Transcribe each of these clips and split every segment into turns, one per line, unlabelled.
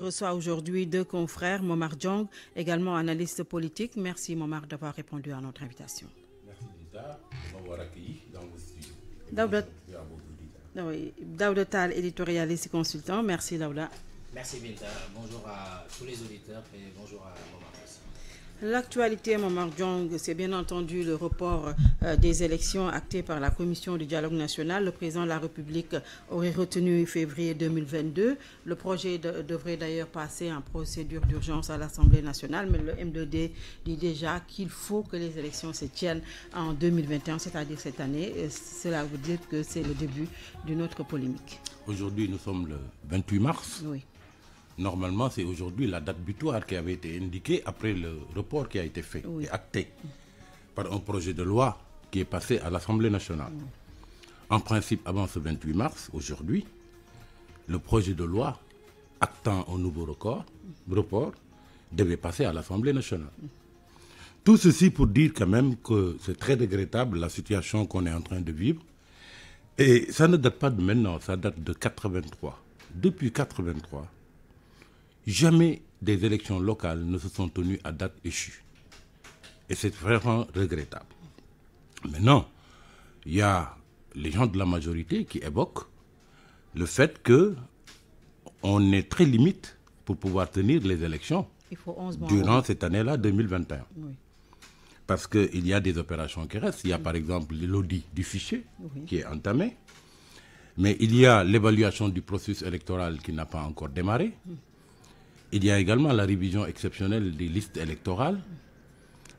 reçoit aujourd'hui deux confrères, Momar Djong, également analyste politique. Merci Momar d'avoir répondu à notre invitation.
Merci Binta, de m'avoir accueilli dans le studio.
Daouda, ah éditorialiste et consultant. Merci Daouda. Merci
Binta.
Bonjour à tous les auditeurs et bonjour à Momar.
L'actualité, Mamar jong c'est bien entendu le report euh, des élections actées par la Commission du dialogue national. Le président de la République aurait retenu février 2022. Le projet devrait d'ailleurs passer en procédure d'urgence à l'Assemblée nationale, mais le M2D dit déjà qu'il faut que les élections se tiennent en 2021, c'est-à-dire cette année. cela veut dire que c'est le début d'une autre polémique.
Aujourd'hui, nous sommes le 28 mars. Oui. Normalement, c'est aujourd'hui la date butoir qui avait été indiquée après le report qui a été fait et acté par un projet de loi qui est passé à l'Assemblée nationale. En principe, avant ce 28 mars, aujourd'hui, le projet de loi actant au nouveau record, report devait passer à l'Assemblée nationale. Mm. Tout ceci pour dire quand même que c'est très regrettable la situation qu'on est en train de vivre. Et ça ne date pas de maintenant, ça date de 83. Depuis 83, Jamais des élections locales ne se sont tenues à date échue. Et c'est vraiment regrettable. Maintenant, il y a les gens de la majorité qui évoquent le fait que on est très limite pour pouvoir tenir les élections durant cette année-là 2021. Parce qu'il y a des opérations qui restent. Il y a par exemple l'audit du fichier qui est entamé. Mais il y a l'évaluation du processus électoral qui n'a pas encore démarré. Mm. Il y a également la révision exceptionnelle des listes électorales,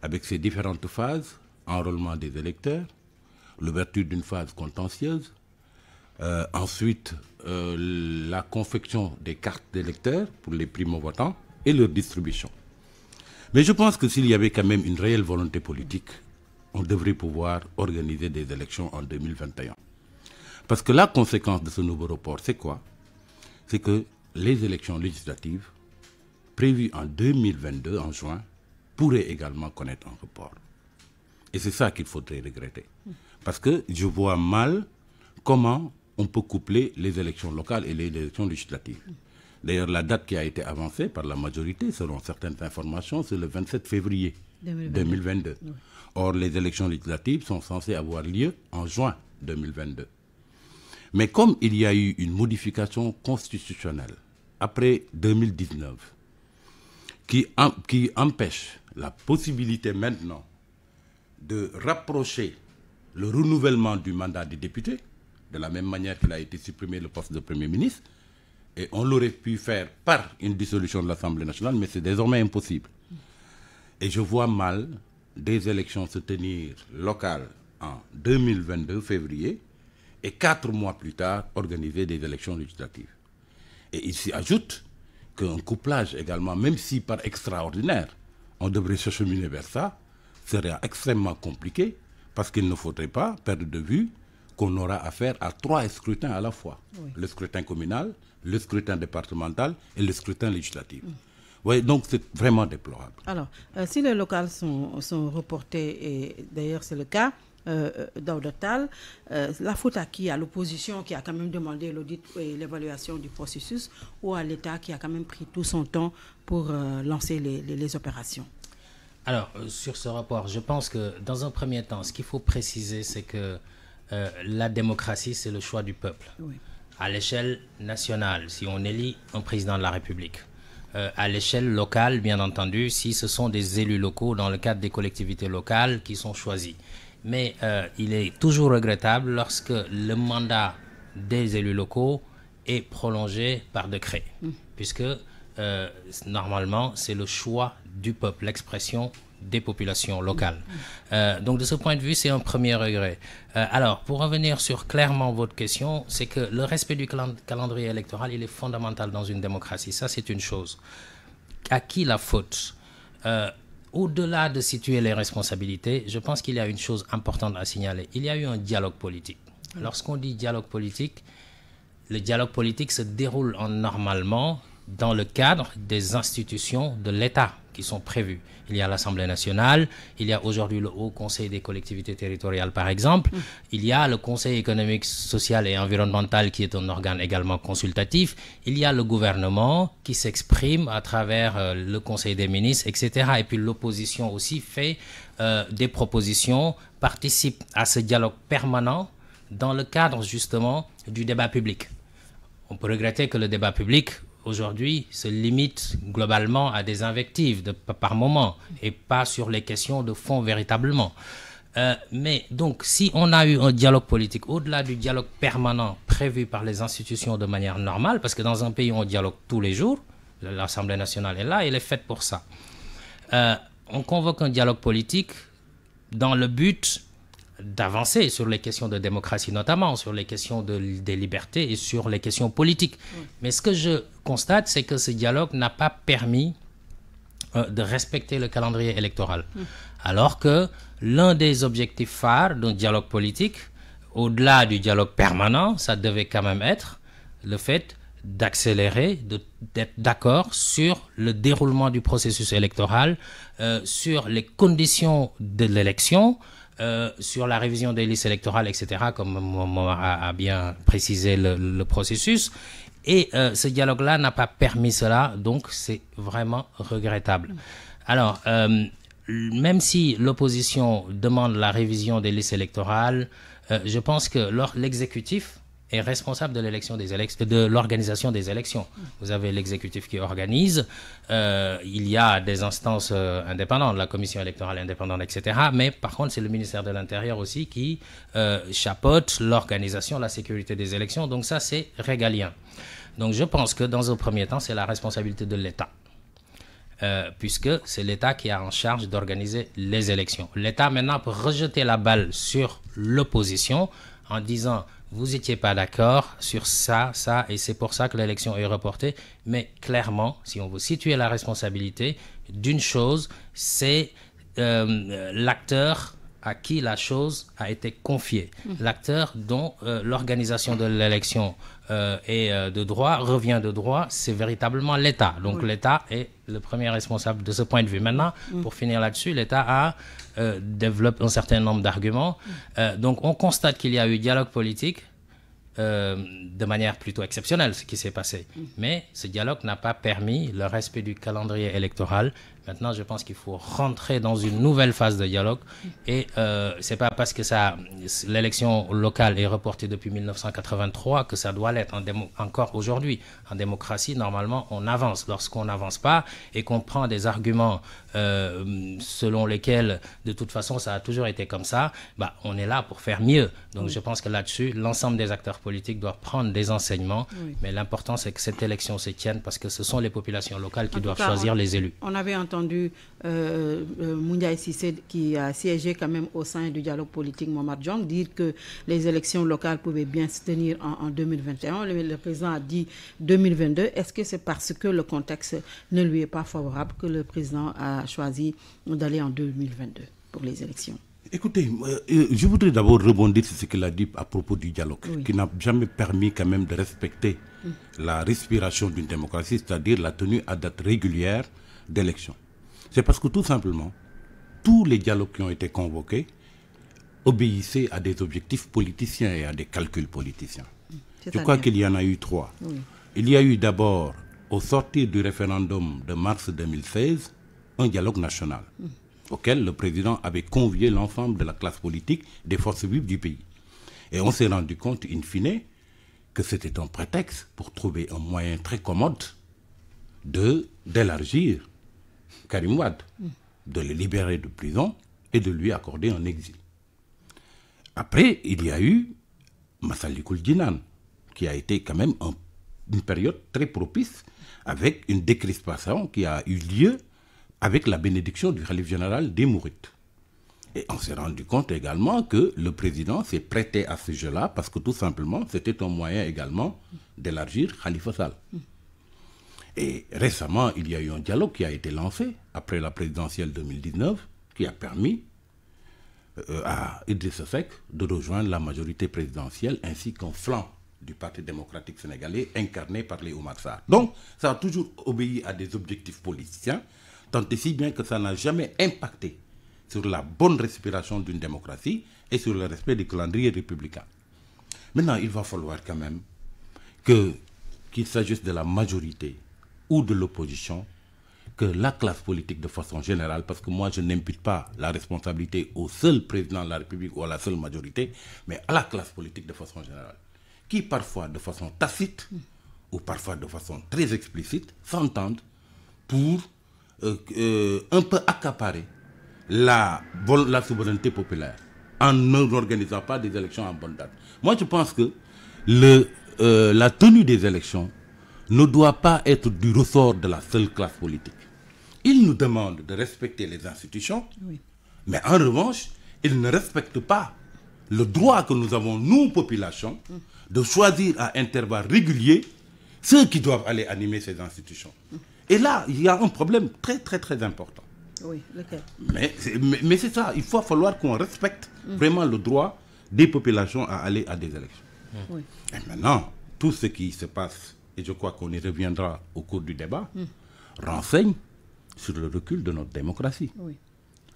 avec ses différentes phases, enrôlement des électeurs, l'ouverture d'une phase contentieuse, euh, ensuite euh, la confection des cartes d'électeurs pour les primo-votants et leur distribution. Mais je pense que s'il y avait quand même une réelle volonté politique, on devrait pouvoir organiser des élections en 2021. Parce que la conséquence de ce nouveau report, c'est quoi C'est que les élections législatives prévu en 2022, en juin, pourrait également connaître un report. Et c'est ça qu'il faudrait regretter. Parce que je vois mal comment on peut coupler les élections locales et les élections législatives. D'ailleurs, la date qui a été avancée par la majorité, selon certaines informations, c'est le 27 février
2022.
Or, les élections législatives sont censées avoir lieu en juin 2022. Mais comme il y a eu une modification constitutionnelle après 2019, qui, empêche la possibilité maintenant de rapprocher le renouvellement du mandat des députés, de la même manière qu'il a été supprimé le poste de Premier ministre, et on l'aurait pu faire par une dissolution de l'Assemblée nationale, mais c'est désormais impossible. Et je vois mal des élections se tenir locales en 2022, février, et quatre mois plus tard, organiser des élections législatives. Et il s'y ajoute qu'un couplage également, même si par extraordinaire, on devrait se cheminer vers ça, serait extrêmement compliqué parce qu'il ne faudrait pas perdre de vue qu'on aura affaire à trois scrutins à la fois. Le scrutin communal, le scrutin départemental et le scrutin législatif. donc c'est vraiment déplorable.
Alors, euh, si les locales sont, sont reportées, et d'ailleurs c'est le cas, euh, total euh, euh, la faute à qui À l'opposition qui a quand même demandé l'audit et l'évaluation du processus ou à l'État qui a quand même pris tout son temps pour euh, lancer les, les, opérations
alors, sur ce rapport, je pense que dans un premier temps, ce qu'il faut préciser, c'est que la démocratie, c'est le choix du peuple. À l'échelle nationale, si on élit un président de la République. à l'échelle locale, bien entendu, si ce sont des élus locaux dans le cadre des collectivités locales qui sont choisis. Mais euh, il est toujours regrettable lorsque le mandat des élus locaux est prolongé par décret, mm. puisque euh, normalement c'est le choix du peuple, l'expression des populations locales. Mm. Euh, donc de ce point de vue, c'est un premier regret. alors, pour revenir sur clairement votre question, c'est que le respect du calendrier électoral, il est fondamental dans une démocratie. Ça, c'est une chose. À qui la faute au-delà de situer les responsabilités, je pense qu'il y a une chose importante à signaler. Il y a eu un dialogue politique. Lorsqu'on dit dialogue politique, le dialogue politique se déroule normalement dans le cadre des institutions de l'État qui sont prévus. Il y a l'Assemblée nationale, il y a aujourd'hui le Haut Conseil des collectivités territoriales, par exemple. Mm. Il y a le Conseil économique, social et environnemental, qui est un organe également consultatif. Il y a le gouvernement qui s'exprime à travers euh, le Conseil des ministres, etc. Et puis l'opposition aussi fait euh, des propositions, participe à ce dialogue permanent dans le cadre justement du débat public. On peut regretter que le débat public aujourd'hui se limite globalement à des invectives de, par moment et pas sur les questions de fond véritablement. Euh, mais donc, si on a eu un dialogue politique au-delà du dialogue permanent prévu par les institutions de manière normale, parce que dans un pays on dialogue tous les jours, l'Assemblée nationale est là, elle est faite pour ça. Euh, on convoque un dialogue politique dans le but d'avancer sur les questions de démocratie notamment, sur les questions des libertés et sur les questions politiques. Mais ce que je constate, c'est que ce dialogue n'a pas permis euh, de respecter le calendrier électoral. Hum. Alors que l'un des objectifs phares d'un dialogue politique, au-delà du dialogue permanent, ça devait quand même être le fait d'accélérer, d'être d'accord sur le déroulement du processus électoral, euh, sur les conditions de l'élection, euh, sur la révision des listes électorales, etc., comme a, a, bien précisé le, processus. Et euh, ce dialogue-là n'a pas permis cela, donc c'est vraiment regrettable. Alors, euh, même si l'opposition demande la révision des listes électorales, je pense que l'exécutif est responsable de l'élection des de l'organisation des élections. Vous avez l'exécutif qui organise, euh, il y a des instances euh, indépendantes, la commission électorale indépendante, etc. Mais par contre, c'est le ministère de l'Intérieur aussi qui euh, chapeaute l'organisation, la sécurité des élections. Donc ça, c'est régalien. Donc je pense que dans un premier temps, c'est la responsabilité de l'État. Euh, puisque c'est l'État qui a en charge d'organiser les élections. L'État maintenant peut rejeter la balle sur l'opposition en disant vous n'étiez pas d'accord sur ça, ça, et c'est pour ça que l'élection est reportée. Mais clairement, si on veut situer la responsabilité d'une chose, c'est euh, l'acteur à qui la chose a été confiée. Mmh. L'acteur dont euh, l'organisation de l'élection euh, est de droit, revient de droit, c'est véritablement l'État. Donc l'État est le premier responsable de ce point de vue. Maintenant, mmh. pour finir là-dessus, l'État a euh, développe un certain nombre d'arguments. Mm. Euh, donc on constate qu'il y a eu dialogue politique euh, de manière plutôt exceptionnelle, ce qui s'est passé. Mm. Mais ce dialogue n'a pas permis le respect du calendrier électoral Maintenant, je pense qu'il faut rentrer dans une nouvelle phase de dialogue. Et euh, c'est pas parce que ça, l'élection locale est reportée depuis 1983 que ça doit l'être encore aujourd'hui. En démocratie, normalement, on avance. Lorsqu'on n'avance pas et qu'on prend des arguments euh, selon lesquels, de toute façon, ça a toujours été comme ça, bah, on est là pour faire mieux. Donc, je pense que là-dessus, l'ensemble des acteurs politiques doivent prendre des enseignements. Mais l'important, c'est que cette élection se tienne parce que ce sont les populations locales qui doivent choisir les élus.
On avait entendu euh, euh, euh Sissé, qui a siégé quand même au sein du dialogue politique Mohamed jong dire que les élections locales pouvaient bien se tenir en, 2021. Le, président a dit 2022. Est-ce que c'est parce que le contexte ne lui est pas favorable que le président a choisi d'aller en 2022 pour les élections
Écoutez, euh, je voudrais d'abord rebondir sur ce qu'il a dit à propos du dialogue, qui n'a jamais permis quand même de respecter mm. la respiration d'une démocratie, c'est-à-dire la tenue à date régulière d'élection. C'est parce que tout simplement, tous les dialogues qui ont été convoqués obéissaient à des objectifs politiciens et à des calculs politiciens. Je crois qu'il y en a eu trois. Il y a eu d'abord, au sortir du référendum de mars 2016, un dialogue national mm. auquel le président avait convié l'ensemble de la classe politique des forces vives du pays. Et on s'est rendu compte, in fine, que c'était un prétexte pour trouver un moyen très commode de d'élargir Karim de le libérer de prison et de lui accorder un exil. Après, il y a eu Massalikul Dinan, qui a été quand même une période très propice, avec une décrispation qui a eu lieu avec la bénédiction du Khalif général des Mourites. Et on s'est rendu compte également que le président s'est prêté à ce jeu-là parce que tout simplement, c'était un moyen également d'élargir Khalifa Sall. Et récemment, il y a eu un dialogue qui a été lancé après la présidentielle 2019 qui a permis euh, à Idriss Seck de rejoindre la majorité présidentielle ainsi qu'un flanc du Parti démocratique sénégalais incarné par les Oumar Donc, ça a toujours obéi à des objectifs politiciens, tant et si bien que ça n'a jamais impacté sur la bonne respiration d'une démocratie et sur le respect du calendrier républicain. Maintenant, il va falloir quand même que qu'il s'agisse de la majorité ou de l'opposition, la classe politique de façon générale, parce que moi je n'impute pas la responsabilité au seul président de la République ou à la seule majorité, mais à la classe politique de façon générale, qui parfois de façon tacite ou parfois de façon très explicite s'entendent pour euh, euh, un peu accaparer la, la souveraineté populaire en ne n'organisant pas des élections en bonne date. Moi je pense que euh, la tenue des élections ne doit pas être du ressort de la seule classe politique. Ils nous demande de respecter les institutions, mais en revanche, ils ne respectent pas le droit que nous avons, nous, populations de choisir à intervalles réguliers ceux qui doivent aller animer ces institutions. Et là, il y a un problème très, très, très important. Oui, lequel Mais, mais, c'est ça, il faut falloir qu'on respecte vraiment le droit des populations à aller à des élections. Et maintenant, tout ce qui se passe, et je crois qu'on y reviendra au cours du débat, mm. renseigne sur le recul de notre démocratie.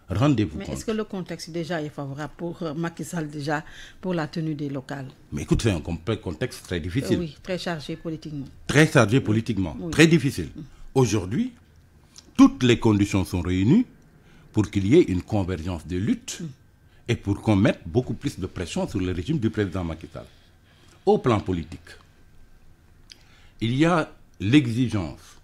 Rendez-vous Mais est-ce
que le contexte déjà est favorable pour euh, Macky Sall déjà pour la tenue des locales
Mais écoute, c'est un contexte très difficile. oui,
très chargé politiquement.
Très chargé politiquement, très difficile. Mm. Aujourd'hui, toutes les conditions sont réunies pour qu'il y ait une convergence de luttes mm. et pour qu'on mette beaucoup plus de pression sur le régime du président Macky Sall. Au plan politique, il y a l'exigence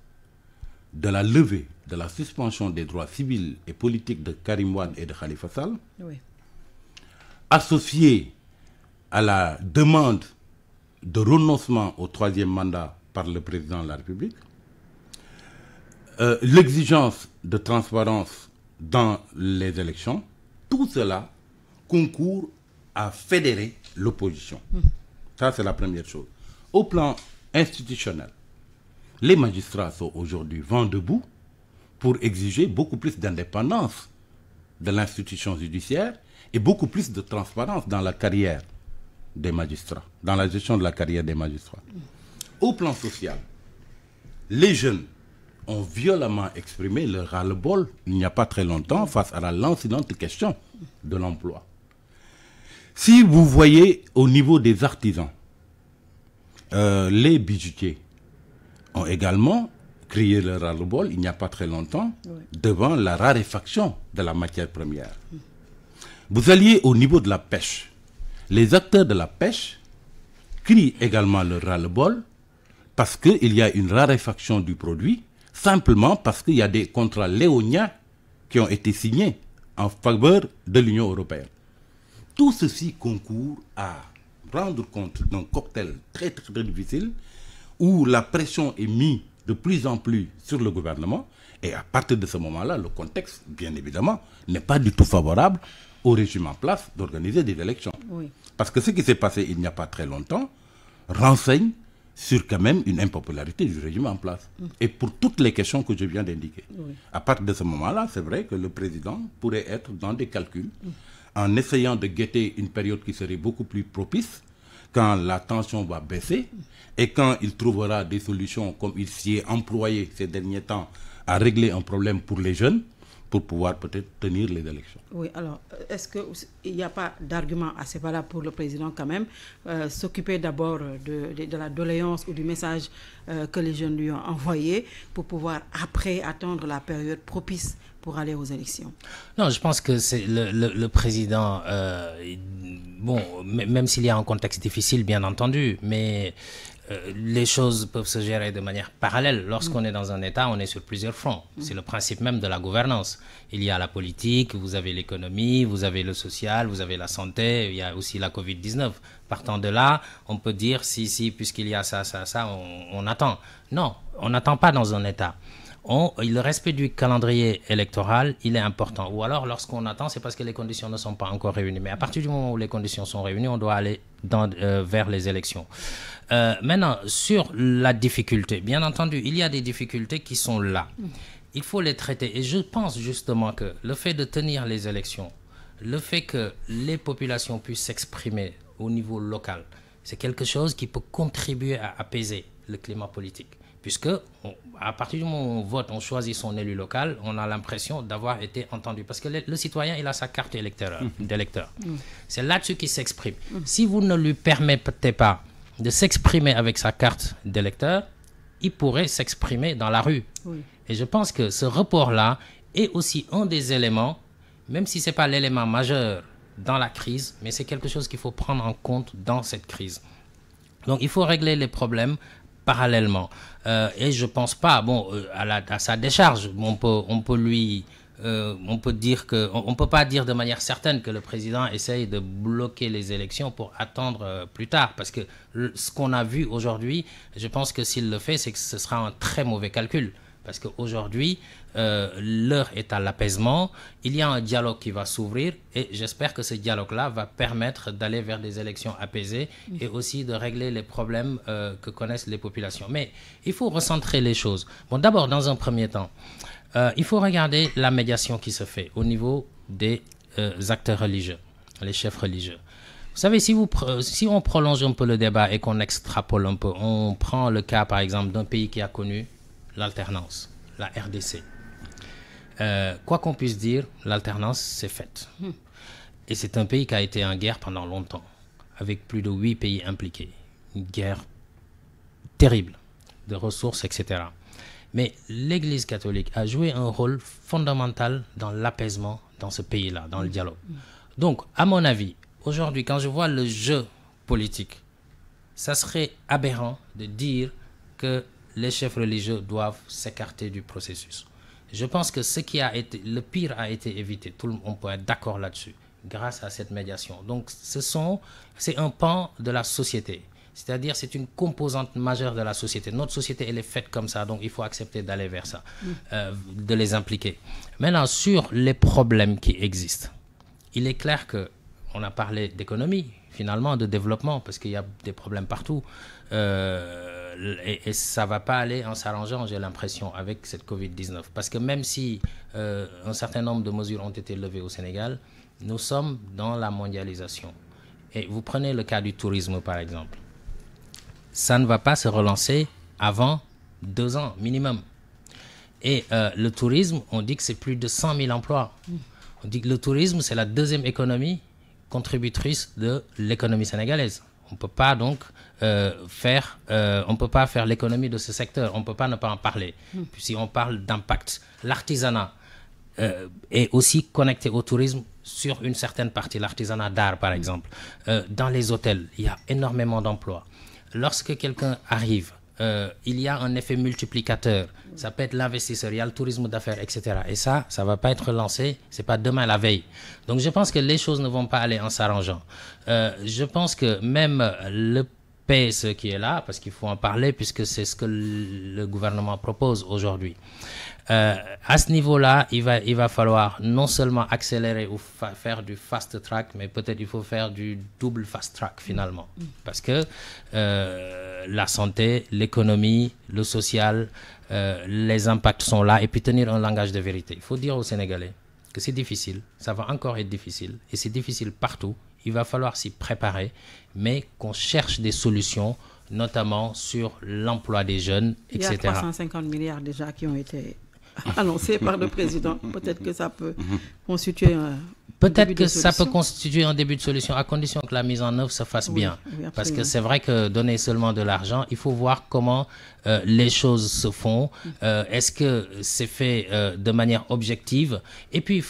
de la levée de la suspension des droits civils et politiques de Karim Wade et de Khalifa Sall, associée à la demande de renoncement au troisième mandat par le président de la République, euh, l'exigence de transparence dans les élections, tout cela concourt à fédérer l'opposition. Hum. Ça, c'est la première chose. Au plan institutionnel, les magistrats sont aujourd'hui vent debout pour exiger beaucoup plus d'indépendance de l'institution judiciaire et beaucoup plus de transparence dans la carrière des magistrats, dans la gestion de la carrière des magistrats. Au plan social, les jeunes ont violemment exprimé leur ras-le-bol il n'y a pas très longtemps face à la lancinante question de l'emploi. Si vous voyez au niveau des artisans, euh, les bijoutiers, ont également crié leur ras-le-bol il n'y a pas très longtemps devant la raréfaction de la matière première. Vous alliez au niveau de la pêche. Les acteurs de la pêche crient également leur ras-le-bol parce qu'il y a une raréfaction du produit, simplement parce qu'il y a des contrats léoniens qui ont été signés en faveur de l'Union européenne. Tout ceci concourt à rendre compte d'un cocktail très très, très difficile où la pression est mise de plus en plus sur le gouvernement. Et à partir de ce moment-là, le contexte, bien évidemment, n'est pas du tout favorable au régime en place d'organiser des élections. Parce que ce qui s'est passé il n'y a pas très longtemps renseigne sur quand même une impopularité du régime en place. Mm. Et pour toutes les questions que je viens d'indiquer. À partir de ce moment-là, c'est vrai que le président pourrait être dans des calculs mm. en essayant de guetter une période qui serait beaucoup plus propice quand la tension va baisser et quand il trouvera des solutions comme il s'y est employé ces derniers temps à régler un problème pour les jeunes, pour pouvoir peut-être tenir les élections.
Oui, alors, euh, est-ce qu'il n'y a pas d'argument assez valable pour le président quand même euh, S'occuper d'abord de, la doléance ou du message euh, que les jeunes lui ont envoyé pour pouvoir après attendre la période propice pour aller aux élections
Non, je pense que c'est le, président, euh, bon, même s'il y a un contexte difficile, bien entendu, mais euh, les choses peuvent se gérer de manière parallèle. Lorsqu'on est dans un État, on est sur plusieurs fronts. Mm. C'est le principe même de la gouvernance. Il y a la politique, vous avez l'économie, vous avez le social, vous avez la santé, il y a aussi la Covid-19. Partant de là, on peut dire si, si, puisqu'il y a ça, ça, ça, on, on attend. Non, on n'attend pas dans un État on, le respect du calendrier électoral, il est important. Ou alors, lorsqu'on attend, c'est parce que les conditions ne sont pas encore réunies. Mais à partir du moment où les conditions sont réunies, on doit aller euh, vers les élections. Euh, maintenant, sur la difficulté, bien entendu, il y a des difficultés qui sont là. Il faut les traiter. Et je pense justement que le fait de tenir les élections, le fait que les populations puissent s'exprimer au niveau local, c'est quelque chose qui peut contribuer à apaiser le climat politique puisque à partir du moment où on vote, on choisit son élu local, on a l'impression d'avoir été entendu. Parce que le, citoyen, il a sa carte électeur. Mm. C'est là-dessus qu'il s'exprime. Mm. Si vous ne lui permettez pas de s'exprimer avec sa carte d'électeur, il pourrait s'exprimer dans la rue. Et je pense que ce report-là est aussi un des éléments, même si ce n'est pas l'élément majeur dans la crise, mais c'est quelque chose qu'il faut prendre en compte dans cette crise. Donc il faut régler les problèmes parallèlement. Euh, et je pense pas, euh, à, sa décharge, on peut, on peut lui... Euh, on peut dire pas dire de manière certaine que le président essaye de bloquer les élections pour attendre plus tard parce que ce qu'on a vu aujourd'hui je pense que s'il le fait c'est que ce sera un très mauvais calcul parce qu'aujourd'hui, euh, l'heure est à l'apaisement, il y a un dialogue qui va s'ouvrir et j'espère que ce dialogue-là va permettre d'aller vers des élections apaisées et aussi de régler les problèmes euh, que connaissent les populations. Mais il faut recentrer les choses. Bon, d'abord, dans un premier temps, euh, il faut regarder la médiation qui se fait au niveau des acteurs religieux, les chefs religieux. Vous savez, si, si on prolonge un peu le débat et qu'on extrapole un peu, on prend le cas par exemple d'un pays qui a connu l'alternance, la RDC. Euh, quoi qu'on puisse dire, l'alternance s'est faite. Hmm. Et c'est un pays qui a été en guerre pendant longtemps, avec plus de huit pays impliqués. Une guerre terrible de ressources, etc. Mais l'Église catholique a joué un rôle fondamental dans l'apaisement dans ce pays-là, dans le hmm. dialogue. Hmm. Donc, à mon avis, aujourd'hui, quand je vois le jeu politique, ça serait aberrant de dire que les chefs religieux doivent s'écarter du processus. Je pense que ce qui a été le pire a été évité. Tout le monde peut être d'accord là-dessus, grâce à cette médiation. Donc, ce sont, c'est un pan de la société. C'est-à-dire, c'est une composante majeure de la société. Notre société, elle est faite comme ça, donc il faut accepter d'aller vers ça, mm. euh, de les impliquer. Maintenant, sur les problèmes qui existent, il est clair que on a parlé d'économie, finalement, de développement, parce qu'il y a des problèmes partout. Euh, euh, et, ça ça va pas aller en s'arrangeant, j'ai l'impression, avec cette Covid-19. Parce que même si euh, un certain nombre de mesures ont été levées au Sénégal, nous sommes dans la mondialisation. Et vous prenez le cas du tourisme, par exemple. Ça ne va pas se relancer avant deux ans minimum. Et euh, le tourisme, on dit que c'est plus de 100 000 emplois. On dit que le tourisme, c'est la deuxième économie contributrice de l'économie sénégalaise on peut pas donc euh, faire, euh, on peut pas faire l'économie de ce secteur, on peut pas ne pas en parler. Hmm. Puis si on parle d'impact, l'artisanat euh, est aussi connecté au tourisme sur une certaine partie, l'artisanat d'art par hmm. exemple. dans les hôtels, il y a énormément d'emplois. Lorsque quelqu'un arrive euh, il y a un effet multiplicateur. Ça peut être l'investisseur, il y a le tourisme d'affaires, etc. Et ça, ça ne va pas être lancé, ce n'est pas demain la veille. Donc je pense que les choses ne vont pas aller en s'arrangeant. Euh, je pense que même le PS e qui est là, parce qu'il faut en parler, puisque c'est ce que le gouvernement propose aujourd'hui. Euh, à ce niveau-là, il va, il va falloir non seulement accélérer ou faire du fast track, mais peut-être il faut faire du double fast track finalement. Mm. Parce que euh, la santé, l'économie, le social, euh, les impacts sont là et puis tenir un langage de vérité. Il faut dire aux Sénégalais que c'est difficile, ça va encore être difficile et c'est difficile partout. Il va falloir s'y préparer, mais qu'on cherche des solutions notamment sur l'emploi des jeunes, etc. Il y a
350 milliards déjà qui ont été annoncé par le président. Peut-être que ça peut mhm. constituer un. Peut-être que ça peut
constituer un début de solution à condition que la mise en œuvre se fasse bien. Parce que c'est vrai que donner seulement de l'argent, il faut voir comment euh, les choses se font. Mhm. Euh, est-ce que c'est fait euh, de manière objective Et puis,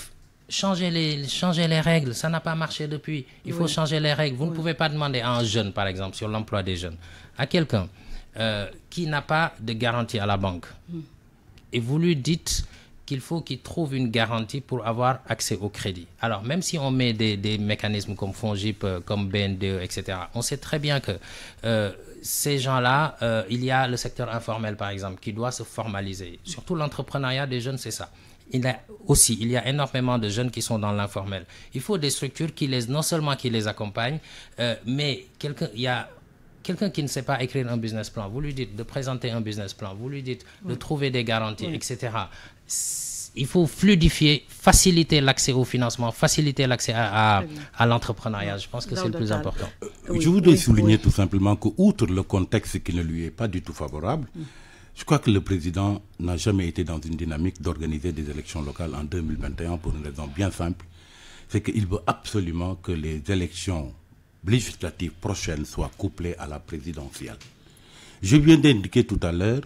changer les, changer les règles. Ça n'a pas marché depuis. Il faut changer les règles. Vous ne pouvez pas demander à un jeune, par exemple, sur l'emploi des jeunes, à quelqu'un qui n'a pas de garantie à la banque. Mm et vous lui dites qu'il faut qu'il trouve une garantie pour avoir accès au crédit. Alors, même si on met des, mécanismes comme Fongip, euh, comme BNDE, etc., on sait très bien que euh, ces gens-là, euh, il y a le secteur informel, par exemple, qui doit se formaliser. Surtout l'entrepreneuriat des jeunes, c'est ça. Il a aussi, il y a énormément de jeunes qui sont dans l'informel. Il faut des structures qui les, non seulement qui les accompagnent, mais quelqu'un, il y a quelqu'un qui ne sait pas écrire un business plan, vous lui dites de présenter un business plan, vous lui dites de trouver des garanties, etc. Il faut fluidifier, faciliter l'accès au financement, faciliter l'accès
à,
l'entrepreneuriat. Je pense que c'est le plus important. Euh, je voudrais souligner tout simplement que, outre le contexte qui ne lui est pas du tout favorable, mm. je crois que le président n'a jamais été dans une dynamique d'organiser des élections locales en 2021 pour une raison bien simple. C'est qu'il veut absolument que les élections législative prochaine soit couplée à la présidentielle. Je viens d'indiquer tout à l'heure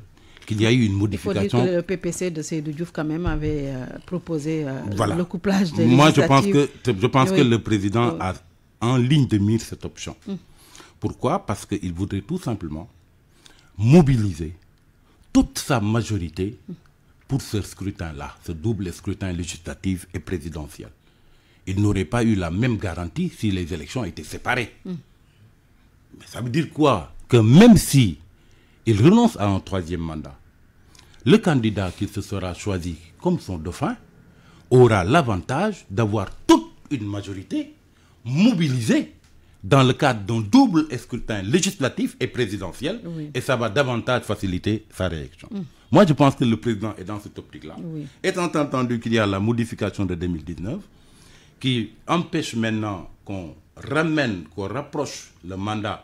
qu'il y a eu une modification. Il faut
dire que le PPC de Seydou Diouf quand même avait euh, proposé euh, le couplage des législatives. Moi, je pense que, je pense que le
président a en ligne de mire cette option. Hum. Pourquoi Parce qu'il voudrait tout simplement mobiliser toute sa majorité hum. pour ce scrutin-là, ce double scrutin législatif et présidentiel il n'aurait pas eu la même garantie si les élections étaient séparées. Hmm. Mais ça veut dire quoi Que même si il renonce à un troisième mandat, le candidat qui se sera choisi comme son dauphin aura l'avantage d'avoir toute une majorité mobilisée dans le cadre d'un double scrutin législatif et présidentiel, et ça va davantage faciliter sa réélection. Hmm. Moi, je pense que le président est dans cette optique-là. Étant entendu qu'il y a la modification de 2019, qui empêche maintenant qu'on ramène, qu'on rapproche le mandat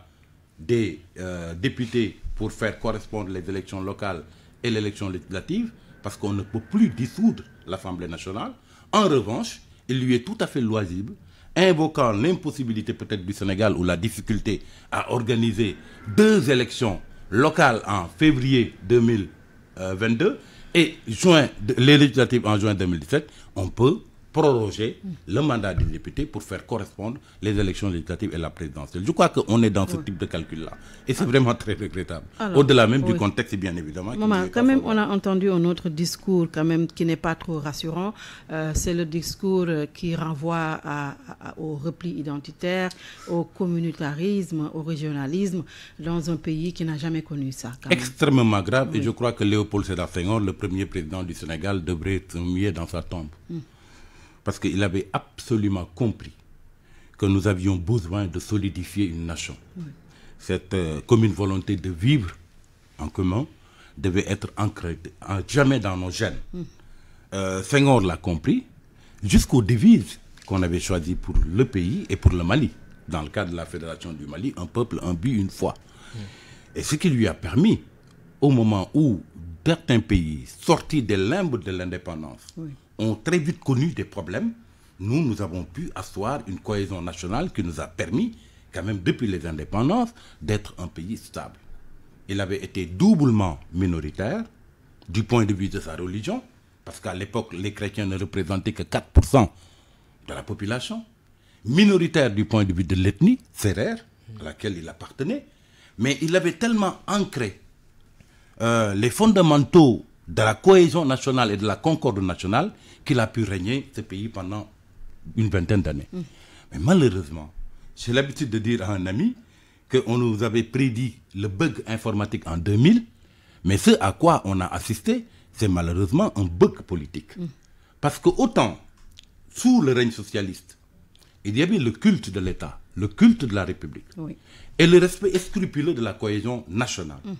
des euh, députés pour faire correspondre les élections locales et l'élection législative, parce qu'on ne peut plus dissoudre l'Assemblée nationale. En revanche, il lui est tout à fait loisible, invoquant l'impossibilité peut-être du Sénégal ou la difficulté à organiser deux élections locales en février 2022 euh, et juin, les législatives en juin 2017, on peut proroger le mandat du député pour faire correspondre les élections législatives et la présidentielle. Je crois qu'on est dans ce type de calcul-là. Et c'est vraiment très regrettable. Au-delà même du contexte, bien évidemment. Maman,
quand même, on a entendu un autre discours quand même qui n'est pas trop rassurant. Euh, c'est le discours euh, qui renvoie au repli identitaire, au communautarisme, au régionalisme dans un pays qui n'a jamais connu ça. Extrêmement grave. Et je
crois que Léopold Sédar Senghor, le premier président du Sénégal, devrait être mouillé dans sa tombe. Hum parce qu'il avait absolument compris que nous avions besoin de solidifier une nation. Cette euh, commune volonté de vivre en commun devait être ancrée en, jamais dans nos gènes. Seigneur mm. Senghor l'a compris, jusqu'aux devises qu'on avait choisies pour le pays et pour le Mali, dans le cadre de la Fédération du Mali, un peuple, un but, une foi. Mm. Et ce qui lui a permis, au moment où certains pays sortis de limbes de l'indépendance, ont très vite connu des problèmes, nous, nous avons pu asseoir une cohésion nationale qui nous a permis, quand même depuis les indépendances, d'être un pays stable. Il avait été doublement minoritaire du point de vue de sa religion, parce qu'à l'époque, les chrétiens ne représentaient que 4% de la population, minoritaire du point de vue de l'ethnie, rare, à laquelle il appartenait, mais il avait tellement ancré euh, les fondamentaux de la cohésion nationale et de la concorde nationale qu'il a pu régner ce pays pendant une vingtaine d'années. Mm. Mais malheureusement, j'ai l'habitude de dire à un ami qu'on nous avait prédit le bug informatique en 2000, mais ce à quoi on a assisté, c'est malheureusement un bug politique. Mm. Parce que autant, sous le règne socialiste, il y avait le culte de l'État, le culte de la République, et le respect scrupuleux de la cohésion nationale. Mm.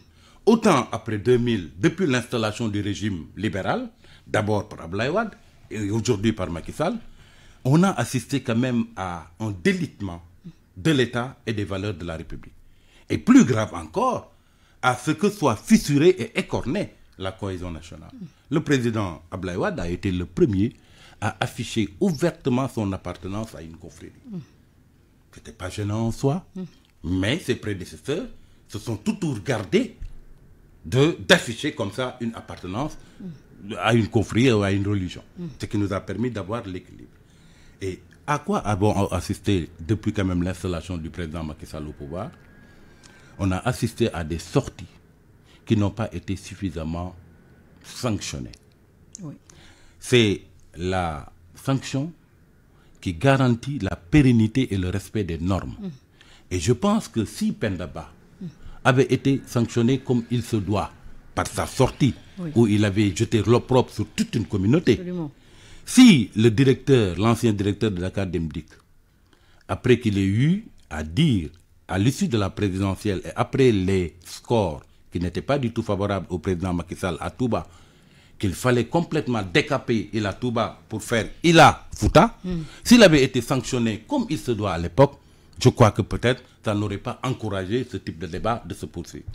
Autant après 2000, depuis l'installation du régime libéral, d'abord par Ablaïwad et aujourd'hui par Macky Sall, on a assisté quand même à un délitement de l'État et des valeurs de la République. Et plus grave encore, à ce que soit fissurée et écornée la cohésion nationale. Le président Ablaïwad a été le premier à afficher ouvertement son appartenance à une confrérie. Ce n'était pas gênant en soi, mais ses prédécesseurs se sont tout gardés d'afficher comme ça une appartenance à une confrérie ou à une religion. Ce qui nous a permis d'avoir l'équilibre. Et à quoi avons assisté depuis quand même l'installation du président Macky Sall au pouvoir On a assisté à des sorties qui n'ont pas été suffisamment sanctionnées. C'est la sanction qui garantit la pérennité et le respect des normes. Mm. Et je pense que si Pendaba avait été sanctionné comme il se doit par sa sortie, où il avait jeté l'opprobre sur toute une communauté. Si le directeur, l'ancien directeur de l'académie Demdik, après qu'il ait eu à dire à l'issue de la présidentielle et après les scores qui n'étaient pas du tout favorables au président Macky Sall à Touba, qu'il fallait complètement décaper Ila Touba pour faire Ila Fouta, hmm. s'il avait été sanctionné comme il se doit à l'époque, je crois que peut-être ça n'aurait pas encouragé ce type de débat de se poursuivre.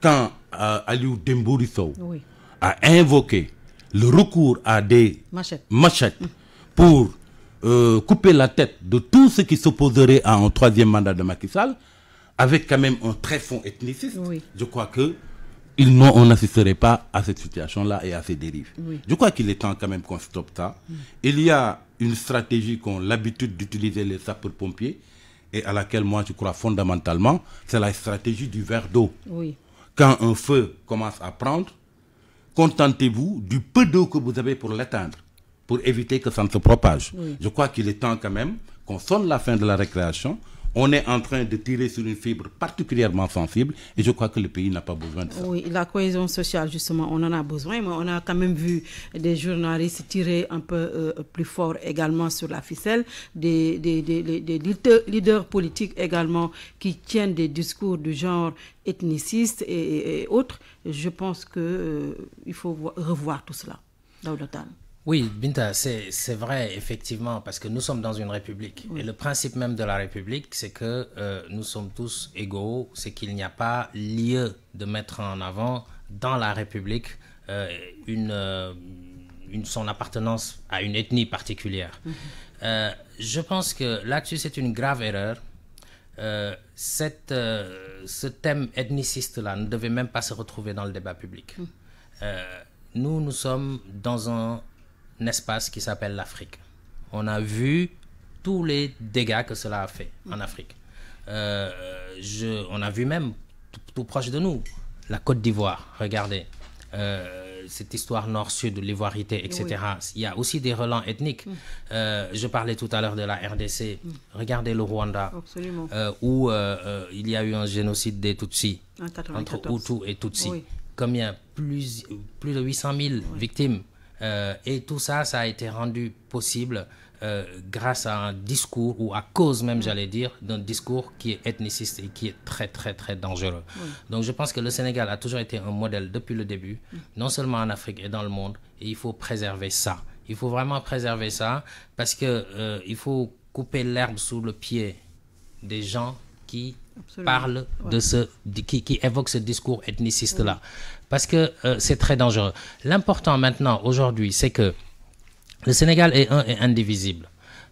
Quand euh, Aliou Dembourisso a invoqué le recours à des machettes, pour euh, couper la tête de tous ceux qui s'opposeraient à un troisième mandat de Macky Sall, avec quand même un très fond ethniciste, je crois que ils n'assisterait pas à cette situation-là et à ces dérives. Je crois qu'il est temps quand même qu'on stoppe ça. Mm. Il y a une stratégie qu'ont l'habitude d'utiliser les sapeurs-pompiers, et à laquelle moi je crois fondamentalement, c'est la stratégie du verre d'eau. Quand un feu commence à prendre, contentez-vous du peu d'eau que vous avez pour l'éteindre, pour éviter que ça ne se propage. Je crois qu'il est temps quand même qu'on sonne la fin de la récréation, on est en train de tirer sur une fibre particulièrement sensible et je crois que le pays n'a pas besoin de ça.
Oui, la cohésion sociale, justement, on en a besoin, mais on a quand même vu des journalistes tirer un peu euh, plus fort également sur la ficelle, des, leaders politiques également qui tiennent des discours du genre ethniciste et, autres, je pense qu'il euh, faut revoir tout cela.
Oui, Binta, c'est vrai, effectivement, parce que nous sommes dans une république. Et le principe même de la république, c'est que euh, nous sommes tous égaux, c'est qu'il n'y a pas lieu de mettre en avant dans la république euh, euh, une, son appartenance à une ethnie particulière. Mhm. je pense que là-dessus, c'est une grave erreur. ce thème ethniciste-là ne devait même pas se retrouver dans le débat public. Mhm. nous, nous sommes dans un un espace qui s'appelle l'Afrique. On a vu tous les dégâts que cela a fait en Afrique. Euh, on a vu même tout, proche de nous la Côte d'Ivoire. Regardez euh, cette histoire nord-sud, l'ivoirité, etc. Il y a aussi des relents ethniques. Mm. Euh, je parlais tout à l'heure de la RDC. Mm. Regardez le Rwanda, où il y a eu un génocide des Tutsis
entre Hutus
et Tutsis. Combien plus, de 800 000 victimes euh, et tout ça, ça a été rendu possible euh, grâce à un discours, ou à cause même, j'allais dire, d'un discours qui est ethniciste et qui est très, très, très dangereux. Donc je pense que le Sénégal a toujours été un modèle depuis le début, mm. non seulement en Afrique et dans le monde, et il faut préserver ça. Il faut vraiment préserver ça parce qu'il euh, faut couper l'herbe sous le pied des gens qui parle de ce, qui, qui, évoque ce discours ethniciste-là. Parce que euh, c'est très dangereux. L'important maintenant, aujourd'hui, c'est que le Sénégal est un indivisible.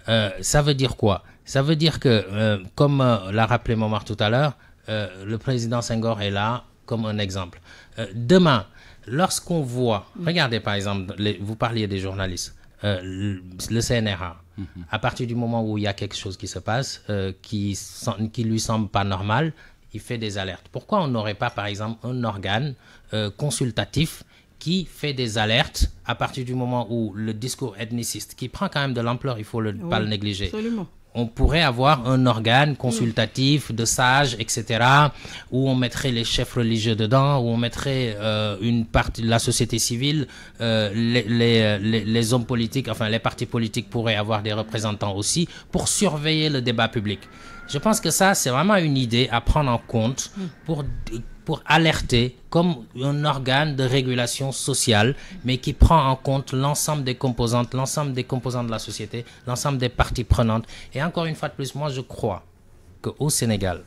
Euh, ça veut dire quoi Ça veut dire que, euh, comme l'a rappelé Momar tout à l'heure, le président Senghor est là comme un exemple. demain, lorsqu'on voit, mm. regardez par exemple, vous parliez des journalistes, euh, le CNRA, mhm. à partir du moment où il y a quelque chose qui se passe, euh, qui, qui lui semble pas normal, il fait des alertes. Pourquoi on n'aurait pas, par exemple, un organe euh, consultatif qui fait des alertes à partir du moment où le discours ethniciste, qui prend quand même de l'ampleur, il faut le, pas le négliger, absolument on pourrait avoir un organe consultatif de sages, etc., où on mettrait les chefs religieux dedans, où on mettrait euh, une partie de la société civile, euh, les, les, hommes politiques, enfin les partis politiques pourraient avoir des représentants aussi, pour surveiller le débat public. Je pense que ça, c'est vraiment une idée à prendre en compte mm. pour, pour alerter comme un organe de régulation sociale, mais qui prend en compte l'ensemble des composantes, l'ensemble des composantes de la société, l'ensemble des parties prenantes. Et encore une fois de plus, moi, je crois qu'au Sénégal,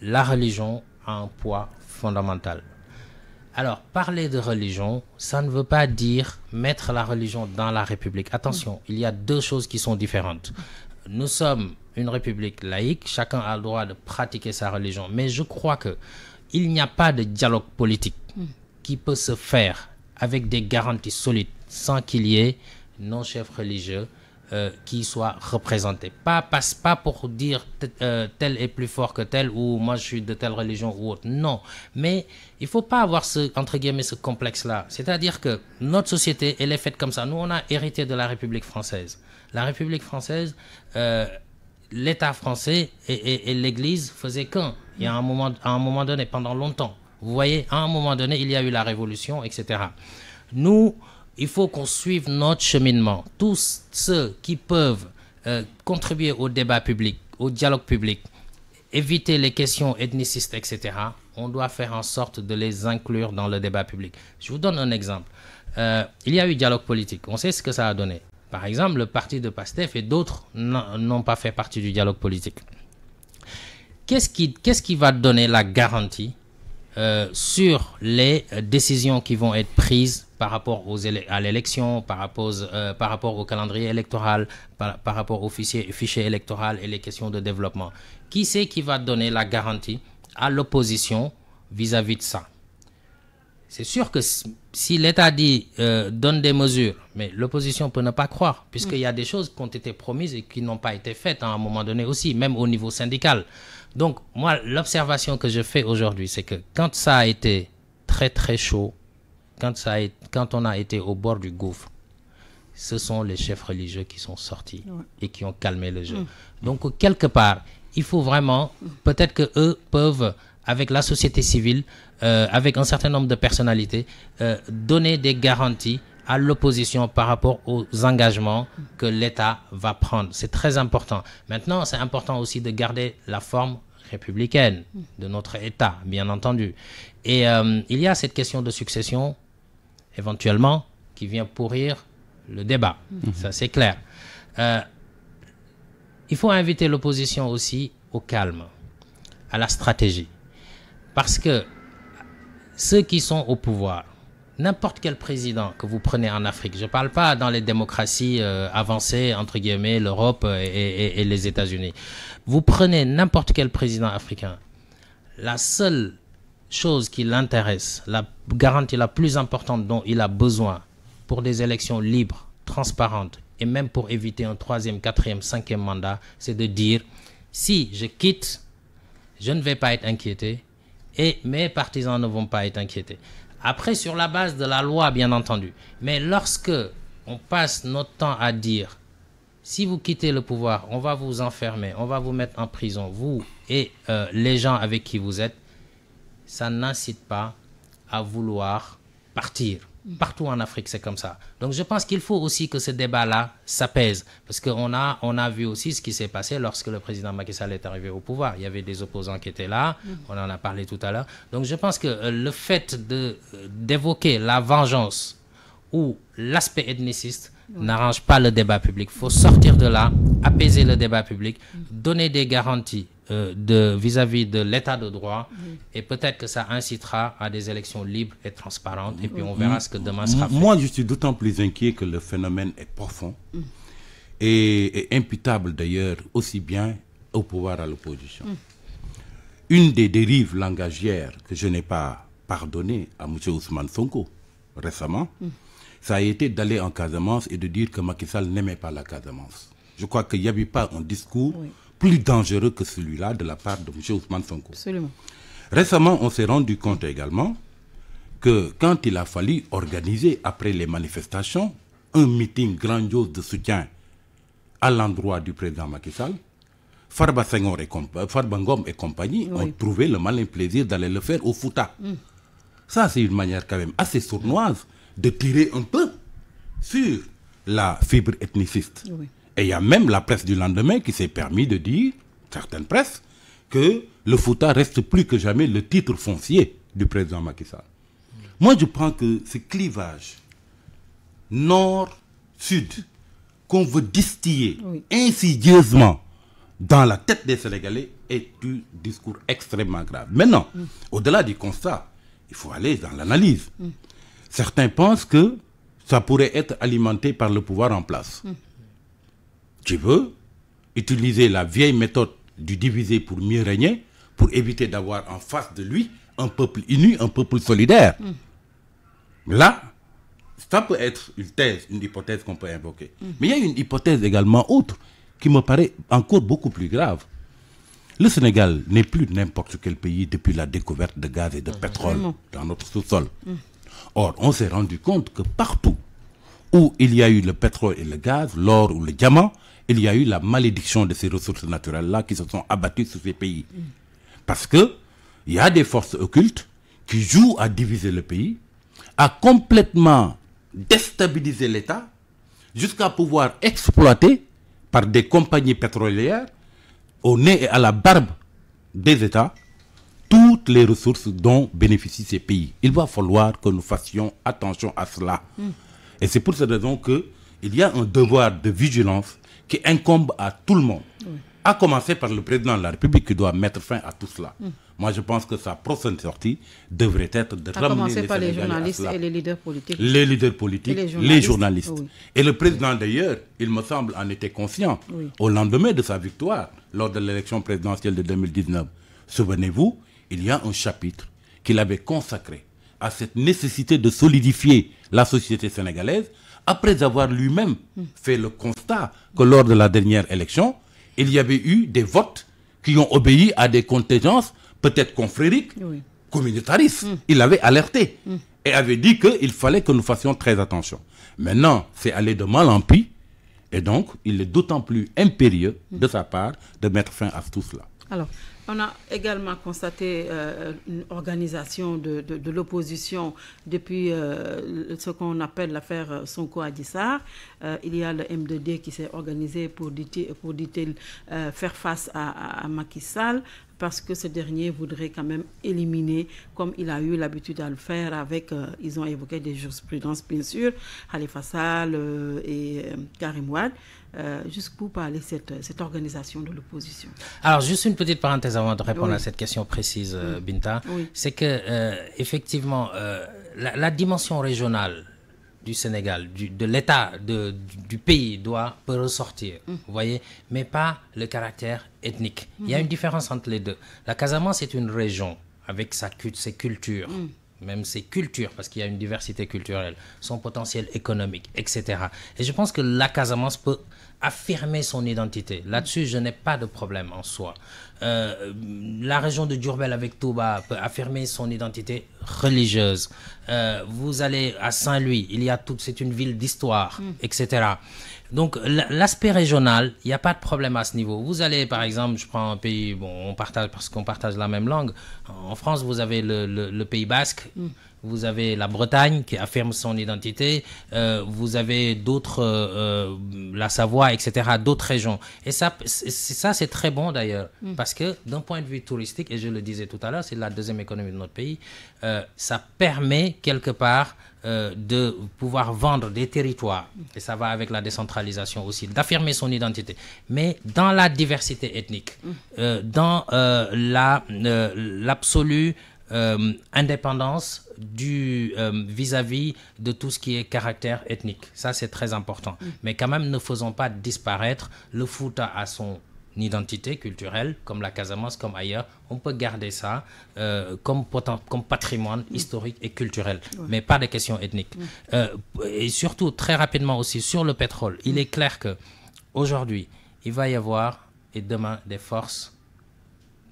la religion a un poids fondamental. Alors, parler de religion, ça ne veut pas dire mettre la religion dans la République. Attention, mm. il y a deux choses qui sont différentes. Nous sommes une république laïque, chacun a le droit de pratiquer sa religion. Mais je crois que il n'y a pas de dialogue politique hmm. qui peut se faire avec des garanties solides sans qu'il y ait nos chefs religieux euh, qui soient représentés. Pas, pas, pas pour dire euh, tel est plus fort que tel ou moi je suis de telle religion ou autre. Non. Mais il faut pas avoir ce, entre guillemets, ce complexe-là. C'est-à-dire que notre société, elle est faite comme ça. Nous, on a hérité de la République française. La République française, euh, l'État français et, l'Église faisaient qu'un. Il y a un moment, à un moment donné, pendant longtemps. Vous voyez, à un moment donné, il y a eu la révolution, etc. Nous, il faut qu'on suive notre cheminement. Tous ceux qui peuvent euh, contribuer au débat public, au dialogue public, éviter les questions ethnicistes, etc., on doit faire en sorte de les inclure dans le débat public. Je vous donne un exemple. Euh, il y a eu dialogue politique. On sait ce que ça a donné. Par exemple, le parti de Pastef et d'autres n'ont pas fait partie du dialogue politique. Qu'est-ce qui, qui, va donner la garantie euh, sur les euh, décisions qui vont être prises par rapport aux à l'élection, par, euh, par, rapport au calendrier électoral, par, rapport aux fichiers fichier, électoral et les questions de développement Qui c'est qui va donner la garantie à l'opposition vis-à-vis de ça c'est sûr que si l'État dit euh, donne des mesures, mais l'opposition peut ne pas croire, puisqu'il y a des choses qui ont été promises et qui n'ont pas été faites hein, à un moment donné aussi, même au niveau syndical. Donc, moi, l'observation que je fais aujourd'hui, c'est que quand ça a été très très chaud, quand, ça quand on a été au bord du gouffre, ce sont les chefs religieux qui sont sortis et qui ont calmé le jeu. Mm. Donc, quelque part, il faut vraiment, peut-être que eux peuvent, avec la société civile, euh, avec un certain nombre de personnalités, euh, donner des garanties à l'opposition par rapport aux engagements que l'État va prendre. C'est très important. Maintenant, c'est important aussi de garder la forme républicaine de notre État, bien entendu. Et euh, il y a cette question de succession, éventuellement, qui vient pourrir le débat. Mhm. Ça, c'est clair. il faut inviter l'opposition aussi au calme, à la stratégie. Parce que ceux qui sont au pouvoir, n'importe quel président que vous prenez en Afrique, je ne parle pas dans les démocraties euh, avancées, entre guillemets, l'Europe et, et, les États-Unis, vous prenez n'importe quel président africain, la seule chose qui l'intéresse, la garantie la plus importante dont il a besoin pour des élections libres, transparentes, et même pour éviter un troisième, quatrième, cinquième mandat, c'est de dire, si je quitte, je ne vais pas être inquiété, et mes partisans ne vont pas être inquiétés. Après, sur la base de la loi, bien entendu. Mais lorsque on passe notre temps à dire, si vous quittez le pouvoir, on va vous enfermer, on va vous mettre en prison, vous et euh, les gens avec qui vous êtes, ça n'incite pas à vouloir partir. Partout en Afrique, c'est comme ça. Donc je pense qu'il faut aussi que ce débat-là s'apaise, parce qu'on a, on a vu aussi ce qui s'est passé lorsque le président Macky Sall est arrivé au pouvoir. Il y avait des opposants qui étaient là, mm-hmm. on en a parlé tout à l'heure. Donc je pense que euh, le fait euh, d'évoquer la vengeance ou l'aspect ethniciste n'arrange pas le débat public. Il faut sortir de là, apaiser le débat public, mm-hmm. donner des garanties euh, vis-à-vis de l'état de droit mhm. et peut-être que ça incitera à des élections libres et transparentes et puis on verra ce que demain sera fait.
Moi, je suis d'autant plus inquiet que le phénomène est profond mm. et, imputable d'ailleurs aussi bien au pouvoir à l'opposition. Mm. Une des dérives langagières que je n'ai pas pardonné à M. Ousmane Sonko récemment, mm. ça a été d'aller en Casamance et de dire que Macky Sall n'aimait pas la Casamance. Je crois qu'il n'y avait pas un discours plus dangereux que celui-là de la part de M. Ousmane Sonko. Absolument. Récemment, on s'est rendu compte également que quand il a fallu organiser, après les manifestations, un meeting grandiose de soutien à l'endroit du président Macky Sall, Farba, et compagnie ont trouvé le malin plaisir d'aller le faire au Fouta. Hum. Ça, c'est une manière quand même assez sournoise de tirer un peu sur la fibre ethniciste. Oui. Et il y a même la presse du lendemain qui s'est permis de dire, certaines presses, que le Fouta reste plus que jamais le titre foncier du président Macky Sall. Moi, je pense que ce clivage nord-sud qu'on veut distiller insidieusement dans la tête des Sénégalais est un discours extrêmement grave. Maintenant, mm. au-delà du constat, il faut aller dans l'analyse. Mm. Certains pensent que ça pourrait être alimenté par le pouvoir en place. Mm tu veux utiliser la vieille méthode du diviser pour mieux régner, pour éviter d'avoir en face de lui un peuple uni, un peuple solidaire. Hmm. Là, ça peut être une thèse, une hypothèse qu'on peut invoquer. Hmm. Mais il y a une hypothèse également autre qui me paraît encore beaucoup plus grave. Le Sénégal n'est plus n'importe quel pays depuis la découverte de gaz et de ah, pétrole dans notre sous-sol. Hmm. Or, on s'est rendu compte que partout, où il y a eu le pétrole et le gaz, l'or ou le diamant, il y a eu la malédiction de ces ressources naturelles-là qui se sont abattues sur ces pays. Parce que il y a des forces occultes qui jouent à diviser le pays, à complètement déstabiliser l'État, jusqu'à pouvoir exploiter par des compagnies pétrolières, au nez et à la barbe des États, toutes les ressources dont bénéficient ces pays. Il va falloir que nous fassions attention à cela. Hmm. Et c'est pour cette raison qu'il y a un devoir de vigilance qui incombe à tout le monde. Oui. À commencer par le président de la République qui doit mettre fin à tout cela. Mm. Moi, je pense que sa prochaine sortie devrait être de à ramener les par les journalistes et
les leaders politiques. Les
leaders politiques, les journalistes. Et le président, d'ailleurs, il me semble, en était conscient au lendemain de sa victoire lors de l'élection présidentielle de 2019. Souvenez-vous, il y a un chapitre qu'il avait consacré à cette nécessité de solidifier la société sénégalaise après avoir lui-même fait le constat que lors de la dernière élection, il y avait eu des votes qui ont obéi à des contingences peut-être confrériques, communautaristes. Mm. Il avait alerté mm. et avait dit qu'il fallait que nous fassions très attention. Maintenant, c'est aller de mal en pis et donc il est d'autant plus impérieux mm. de sa part de mettre fin à tout cela.
Alors, on a également constaté euh, une organisation de, l'opposition depuis euh, ce qu'on appelle l'affaire Sonko Adissar. Euh, il y a le MDD qui s'est organisé pour, pour faire face à, Macky Sall parce que ce dernier voudrait quand même éliminer, comme il a eu l'habitude à le faire avec, ils ont évoqué des jurisprudences bien sûr, Khalifa Sall et Karim Wad. Euh, jusqu'où peut cette, organisation de l'opposition
Alors, juste une petite parenthèse avant de répondre à cette question précise, euh, Binta. C'est que, euh, effectivement, la, dimension régionale du Sénégal, de l'État, du, du, pays doit peut ressortir, mm. vous voyez, mais pas le caractère ethnique. Il y a mm. une différence entre les deux. La Casamance est une région avec sa, ses cultures, mm même ses cultures, parce qu'il y a une diversité culturelle, son potentiel économique, etc. Et je pense que la Casamance peut affirmer son identité. Là-dessus, je n'ai pas de problème en soi. Euh, la région de Durbel avec Touba peut affirmer son identité religieuse. Euh, vous allez à Saint-Louis, il y a toute, c'est une ville d'histoire, mm. etc. Donc l'aspect régional, il n'y a pas de problème à ce niveau. Vous allez, par exemple, je prends un pays, bon, on partage parce qu'on partage la même langue. En France, vous avez le, Pays Basque. Mm. Vous avez la Bretagne qui affirme son identité, euh, vous avez d'autres, euh, euh, la Savoie, etc., d'autres régions. Et ça, ça c'est très bon d'ailleurs, mm. parce que d'un point de vue touristique, et je le disais tout à l'heure, c'est la deuxième économie de notre pays, ça permet quelque part euh, de pouvoir vendre des territoires, et ça va avec la décentralisation aussi, d'affirmer son identité, mais dans la diversité ethnique, mm. euh, dans euh, l'absolue indépendance vis-à-vis -vis de tout ce qui est caractère ethnique. Ça, c'est très important. Mm. Mais quand même, ne faisons pas disparaître le foot à son identité culturelle, comme la Casamance, comme ailleurs, on peut garder ça euh, comme, comme patrimoine mm. historique et culturel, mais pas des questions ethniques. Mm. Euh, et surtout, très rapidement aussi, sur le pétrole, il est clair que aujourd'hui, il va y avoir, et demain, des forces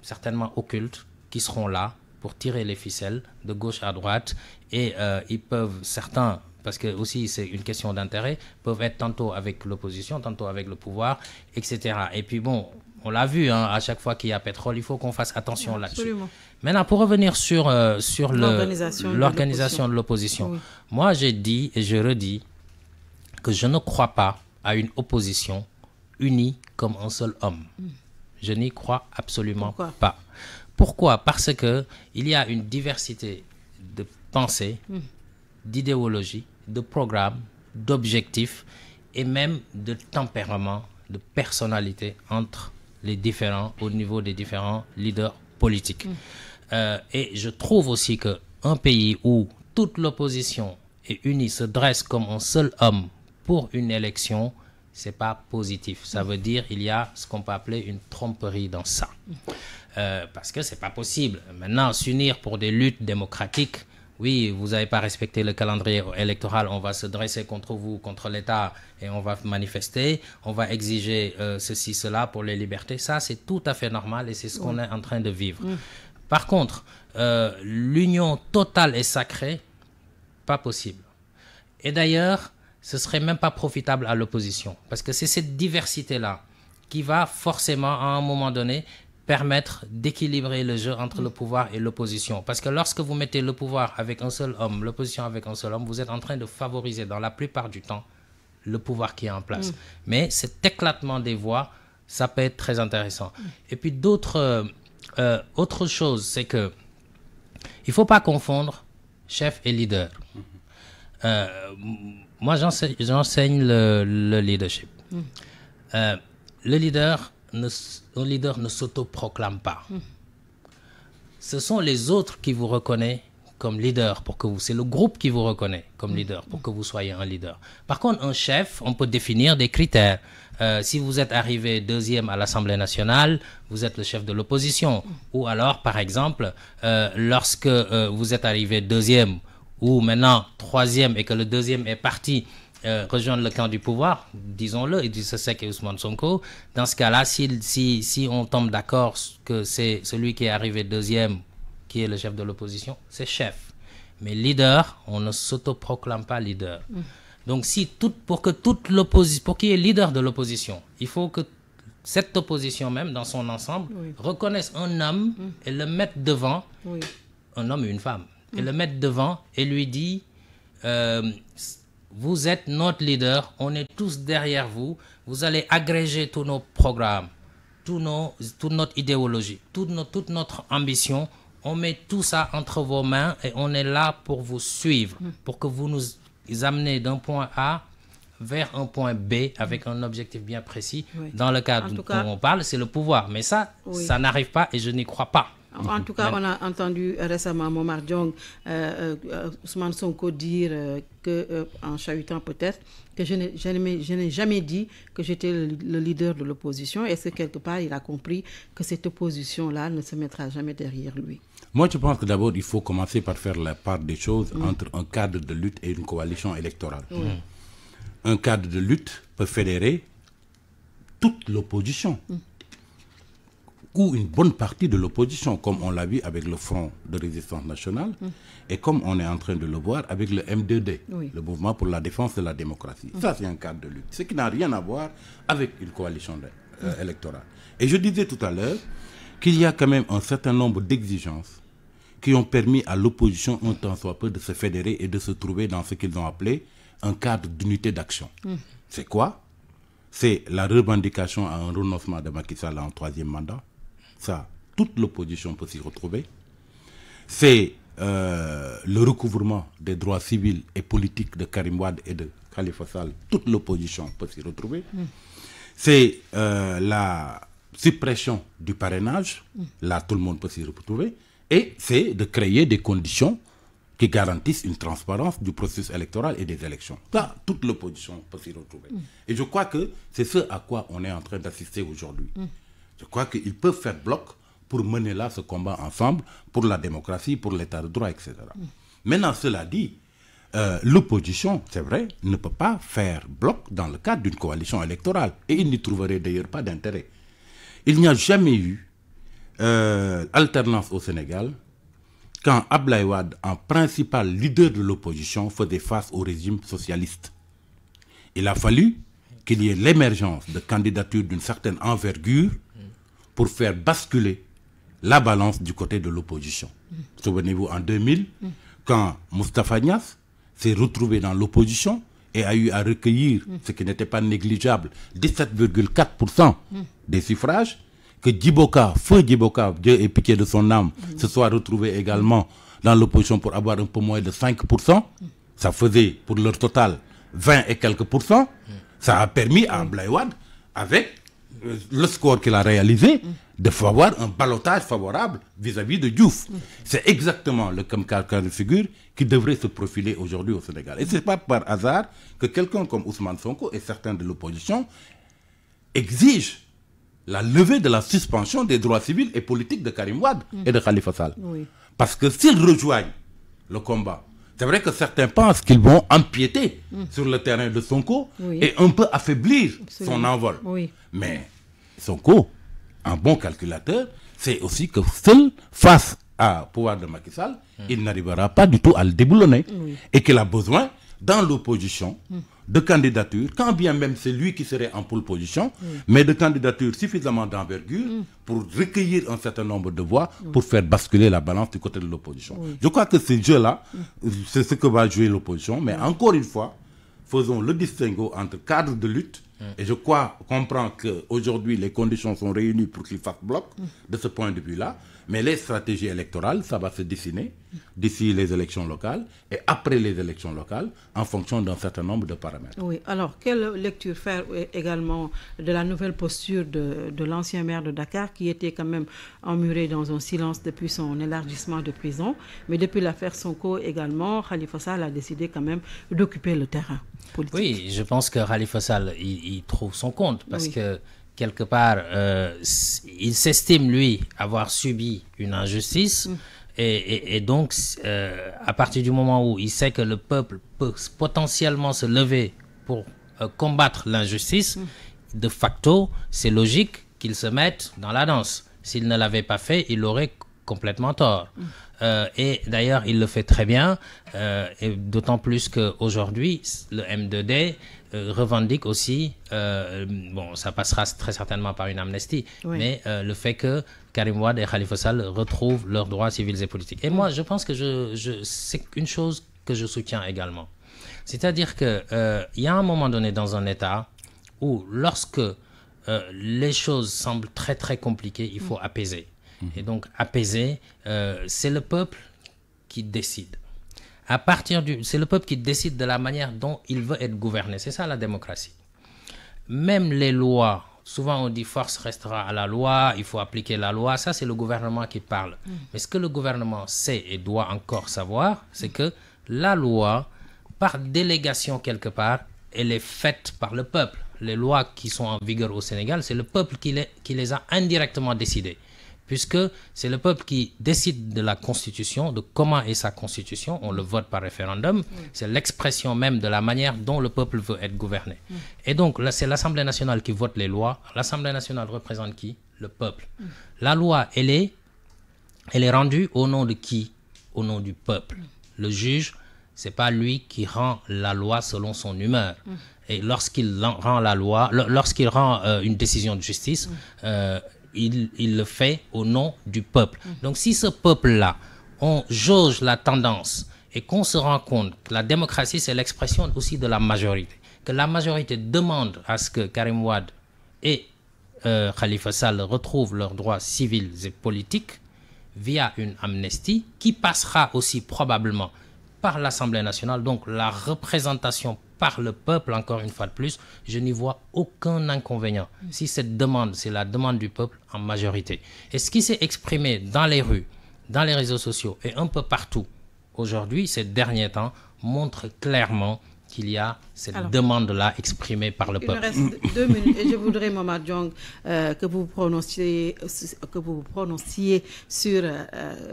certainement occultes qui seront là pour tirer les ficelles de gauche à droite, et euh, ils peuvent, certains parce que aussi c'est une question d'intérêt, peuvent être tantôt avec l'opposition, tantôt avec le pouvoir, etc. Et puis bon, on l'a vu, hein, à chaque fois qu'il y a pétrole, il faut qu'on fasse attention là-dessus. Maintenant, pour revenir sur, euh, l'organisation de l'opposition, moi j'ai dit et je redis que je ne crois pas à une opposition unie comme un seul homme. Hmm. Je n'y crois absolument pas. Pourquoi Parce qu'il y a une diversité de pensées, hmm. d'idéologies, de programme, d'objectif et même de tempérament, de personnalité entre les différents, au niveau des différents leaders politiques. Mm. Euh, et je trouve aussi que un pays où toute l'opposition est unie, se dresse comme un seul homme pour une élection, c'est pas positif. Ça mm. veut dire il y a ce qu'on peut appeler une tromperie dans ça. Mm. Euh, parce que c'est pas possible. Maintenant, s'unir pour des luttes démocratiques, oui, vous n'avez pas respecté le calendrier électoral, on va se dresser contre vous, contre l'État, et on va manifester, on va exiger euh, ceci, cela pour les libertés. Ça, c'est tout à fait normal et c'est ce qu'on est en train de vivre. Mm. Par contre, euh, l'union totale et sacrée, pas possible. Et d'ailleurs, ce serait même pas profitable à l'opposition, parce que c'est cette diversité-là qui va forcément, à un moment donné, permettre d'équilibrer le jeu entre le pouvoir et l'opposition. Parce que lorsque vous mettez le pouvoir avec un seul homme, l'opposition avec un seul homme, vous êtes en train de favoriser dans la plupart du temps le pouvoir qui est en place. Mm. Mais cet éclatement des voix, ça peut être très intéressant. Et puis d'autres euh, euh autre chose, c'est que il faut pas confondre chef et leader. Mm-hmm. Euh, moi, j'enseigne le, leadership. Mm. Euh, le leader, un leader ne s'autoproclame pas. Hmm. Ce sont les autres qui vous reconnaissent comme leader pour que vous c'est le groupe qui vous reconnaît comme hmm. leader pour que vous soyez un leader par contre un chef on peut définir des critères euh, si vous êtes arrivé deuxième à l'Assemblée nationale vous êtes le chef de l'opposition hmm. ou alors par exemple euh, lorsque euh, vous êtes arrivé deuxième ou maintenant troisième et que le deuxième est parti euh, rejoindre le camp du pouvoir, disons-le, et dit Sosek et Ousmane Sonko. Dans ce cas-là, si, on tombe d'accord que c'est celui qui est arrivé deuxième qui est le chef de l'opposition, c'est chef. Mais leader, on ne s'autoproclame pas leader. Mm. Donc si tout, pour que toute l'opposition, pour qu'il y ait leader de l'opposition, il faut que cette opposition même, dans son ensemble, reconnaisse un homme mm. et le mette devant, un homme et une femme, mm. et le mette devant et lui dit... Euh, vous êtes notre leader, on est tous derrière vous. Vous allez agréger tous nos programmes, tous nos, toute notre idéologie, toute, nos, toute notre ambition. On met tout ça entre vos mains et on est là pour vous suivre, hmm. pour que vous nous amenez d'un point A vers un point B avec un objectif bien précis. Dans le cadre dont on parle, c'est le pouvoir. Mais ça, ça n'arrive pas et je n'y crois pas. En tout cas, on
a entendu euh, récemment Momar Jong, euh, euh, Ousmane Sonko dire que, en chahutant peut-être, que je n'ai jamais, dit que j'étais le, leader de l'opposition. Est-ce que quelque part, il a compris que cette opposition-là ne se mettra jamais derrière lui
Moi, je pense que d'abord, il faut commencer par faire la part des choses entre un cadre de lutte et une coalition électorale. Un cadre de lutte peut fédérer toute l'opposition. Mm ou une bonne partie de l'opposition, comme on l'a vu avec le Front de résistance nationale et comme on est en train de le voir avec le MDD, le Mouvement pour la défense de la démocratie. Ça, c'est un cadre de lutte, ce qui n'a rien à voir avec une coalition euh, mm. électorale. Et je disais tout à l'heure qu'il y a quand même un certain nombre d'exigences qui ont permis à l'opposition, un temps soit peu, de se fédérer et de se trouver dans ce qu'ils ont appelé un cadre d'unité d'action. Mm. C'est quoi C'est la revendication à un renoncement de Macky en troisième mandat ça, toute l'opposition peut s'y retrouver. C'est euh, le recouvrement des droits civils et politiques de Karim Wad et de Khalifa Sall, toute l'opposition peut s'y retrouver. Mm. C'est euh, la suppression du parrainage, mm. là tout le monde peut s'y retrouver. Et c'est de créer des conditions qui garantissent une transparence du processus électoral et des élections. Ça, toute l'opposition peut s'y retrouver. Mm. Et je crois que c'est ce à quoi on est en train d'assister aujourd'hui. Je crois qu'ils peuvent faire bloc pour mener là ce combat ensemble, pour la démocratie, pour l'état de droit, etc. Mm. Maintenant, cela dit, euh, l'opposition, c'est vrai, ne peut pas faire bloc dans le cadre d'une coalition électorale. Et il n'y trouverait d'ailleurs pas d'intérêt. Il n'y a jamais eu euh, alternance au Sénégal quand Ablaïwad, en principal leader de l'opposition, faisait face au régime socialiste. Il a fallu qu'il y ait l'émergence de candidatures d'une certaine envergure pour faire basculer la balance du côté de l'opposition. Souvenez-vous, en 2000, quand Moustapha Nias s'est retrouvé dans l'opposition et a eu à recueillir, ce qui n'était pas négligeable, 17,4% des suffrages, que Djiboka, feu Djiboka, Dieu est pitié de son âme, se soit retrouvé également dans l'opposition pour avoir un peu moins de 5%, ça faisait pour leur total 20 et quelques pourcents, ça a permis à Blaywad, avec euh, le score qu'il a réalisé, de avoir un ballotage favorable vis-à-vis de Diouf. C'est exactement le comme cas de figure qui devrait se profiler aujourd'hui au Sénégal. Et ce n'est pas par hasard que quelqu'un comme Ousmane Sonko et certains de l'opposition exigent la levée de la suspension des droits civils et politiques de Karim Wad mm. et de Khalifa Sall. Parce que s'ils rejoignent le combat, c'est vrai que certains pensent qu'ils vont empiéter mm. sur le terrain de Sonko et un peu affaiblir son envol. Mais Sonko, un bon calculateur, c'est aussi que seul face à pouvoir de Macky Sall, il n'arrivera pas du tout à le déboulonner. Et qu'il a besoin, dans l'opposition, de candidatures, quand bien même c'est lui qui serait en pole position, mais de candidatures suffisamment d'envergure mm. pour recueillir un certain nombre de voix pour faire basculer la balance du côté de l'opposition. Je crois que ce jeu-là, mm. c'est ce que va jouer l'opposition, mais mm. encore une fois, faisons le distinguo entre cadre de lutte Mm. Et je crois, comprends qu'aujourd'hui, les conditions sont réunies pour qu'il fasse bloc de ce point de vue-là. Mais les stratégies électorales, ça va se dessiner d'ici les élections locales et après les élections locales en fonction d'un certain nombre de paramètres.
Oui, alors quelle lecture faire également de la nouvelle posture de, l'ancien maire de Dakar qui était quand même emmuré dans un silence depuis son élargissement de prison, mais depuis l'affaire Sonko également, Khalifa Sall a décidé quand même d'occuper le terrain
politique. Oui, je pense que Khalifa Sall, il, trouve son compte parce que quelque part, euh, il s'estime, lui, avoir subi une injustice. Mm. Et, donc, euh, à partir du moment où il sait que le peuple peut potentiellement se lever pour euh, combattre l'injustice, mm. de facto, c'est logique qu'il se mette dans la danse. S'il ne l'avait pas fait, il aurait complètement tort. Mm. et d'ailleurs, il le fait très bien, d'autant plus qu'aujourd'hui, le M2D euh, revendique aussi, euh, bon, ça passera très certainement par une amnistie, mais euh, le fait que Karim Wad et Khalifa Sall retrouvent leurs droits civils et politiques. Et moi, je pense que je, c'est une chose que je soutiens également. C'est-à-dire qu'il y a un moment donné dans un État où lorsque les choses semblent très très compliquées, il faut mm. apaiser. Mm. Et donc apaiser, c'est le peuple qui décide. À partir du, c'est le peuple qui décide de la manière dont il veut être gouverné. C'est ça la démocratie. Même les lois, souvent on dit force restera à la loi, il faut appliquer la loi. Ça, c'est le gouvernement qui parle. Mm. Mais ce que le gouvernement sait et doit encore savoir, c'est que la loi, par délégation quelque part, elle est faite par le peuple. Les lois qui sont en vigueur au Sénégal, c'est le peuple qui les a indirectement décidées puisque c'est le peuple qui décide de la constitution, de comment est sa constitution, on le vote par référendum, c'est l'expression même de la manière dont le peuple veut être gouverné. Et donc, c'est l'Assemblée nationale qui vote les lois, l'Assemblée nationale représente qui Le peuple. La loi, elle est, elle est rendue au nom de qui Au nom du peuple. Le juge, c'est pas lui qui rend la loi selon son humeur. Et lorsqu'il rend la loi, lorsqu'il rend euh, une décision de justice, euh, il, le fait au nom du peuple. Donc si ce peuple-là, on jauge la tendance et qu'on se rend compte que la démocratie, c'est l'expression aussi de la majorité, que la majorité demande à ce que Karim Ouad et euh, Khalifa Sall retrouvent leurs droits civils et politiques via une amnistie qui passera aussi probablement par l'Assemblée nationale, donc la représentation par le peuple, encore une fois de plus, je n'y vois aucun inconvénient. Mm. Si cette demande, c'est la demande du peuple en majorité. Et ce qui s'est exprimé dans les rues, dans les réseaux sociaux et un peu partout aujourd'hui, ces derniers temps, montre clairement qu'il y a cette demande-là exprimée par le peuple. Il reste
deux minutes et je voudrais, Mama Jong, euh, que, vous prononciez, que vous prononciez sur euh,